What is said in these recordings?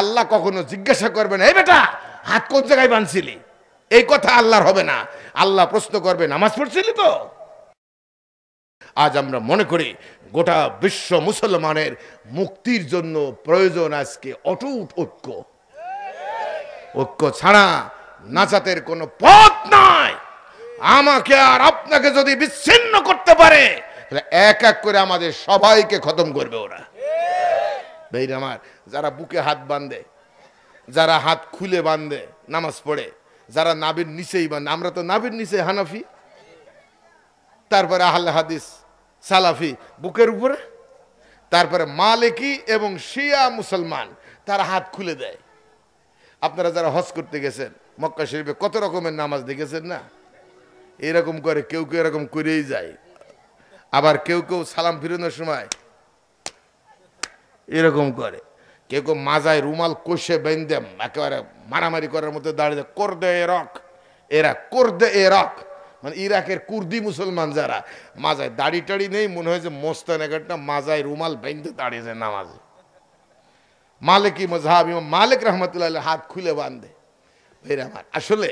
আল্লাহ কখনো জিজ্ঞাসা করবে না এই বেটা হাত কোন জায়গায় বানছিলি এই কথা আল্লাহর হবে না আল্লাহ প্রশ্ন করবে নামাজ পড়ছিলি তো আজ আমরা মনে করি গোটা বিশ্ব মুসলমানের মুক্তির জন্য প্রয়োজন আজকে অটুট ঐক্য ঐক্য ছাড়া নাচাতের কোনো পথ নাই আমাকে আর আপনাকে যদি বিচ্ছিন্ন করতে পারে এক এক করে আমাদের সবাইকে খতম করবে ওরা ভাই আমার যারা বুকে হাত বাঁধে যারা হাত খুলে বাঁধে নামাজ পড়ে যারা নাবির নিচেই বাঁধে আমরা তো নাবির নিচে হানাফি তারপরে আহ্লা হাদিস সালাফি বুকের উপরে তারপরে মালিকি এবং শিয়া মুসলমান তারা হাত খুলে দেয় আপনারা যারা হজ করতে গেছেন মক্কা শরীফে কত রকমের নামাজ দেখেছেন না এরকম করে কেউ কেউ এরকম করেই যায় আবার কেউ কেউ সালাম ফিরানোর সময় এরকম করে কে কেউ মাজায় রুমাল কষে বেঁধে একেবারে মারামারি করার মধ্যে দাঁড়িয়ে করদে রক এরা করদে রক মানে ইরাকের কুর্দি মুসলমান যারা মাজায় দাড়ি টাড়ি নেই মনে হয় যে একটা মাজায় রুমাল বেঁধে দাঁড়িয়েছে নামাজে মালিকই মজাহাব ইমাম মালিক রহমতুল্লাহ হাত খুলে বাঁধে ভাইরা আমার আসলে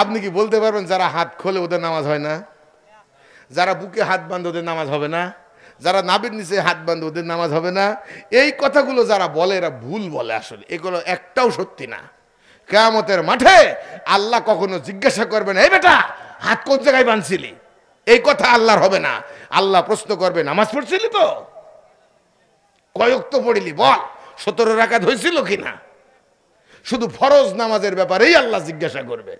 আপনি কি বলতে পারবেন যারা হাত খোলে ওদের নামাজ হয় না যারা বুকে হাত বাঁধে ওদের নামাজ হবে না যারা নাবির নিচে হাত বাঁধে ওদের নামাজ হবে না এই কথাগুলো যারা বলে এরা ভুল বলে আসলে এগুলো একটাও সত্যি না কেয়ামতের মাঠে আল্লাহ কখনো জিজ্ঞাসা করবেন এই বেটা হাত কোন জায়গায় বাঁধছিলি এই কথা আল্লাহর হবে না আল্লাহ প্রশ্ন করবে নামাজ পড়ছিলি তো কয়ক তো পড়িলি বল সতেরো রাকাত হয়েছিল কি না শুধু ফরজ নামাজের ব্যাপারেই আল্লাহ জিজ্ঞাসা করবে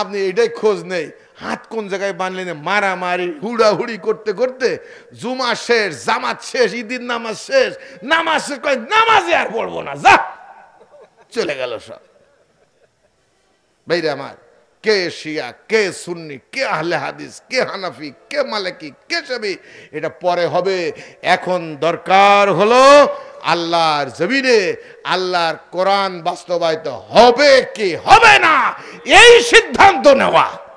আপনি এটাই খোঁজ নেই হাত কোন জায়গায় বানলে মারামারি হুড়াহুড়ি করতে করতে জুমা শেষ জামাত শেষ ঈদিন নামাজ শেষ নামাজ শেষ কয় নামাজে আর পড়বো না যা চলে গেল সব ভাইরে আমার কে শিয়া কে সুন্নি কে আহলে হাদিস কে হানাফি কে মালিকি কে সাবি এটা পরে হবে এখন দরকার হলো আল্লাহর জমিনে আল্লাহর কোরআন বাস্তবায়িত হবে কি হবে না এই সিদ্ধান্ত নেওয়া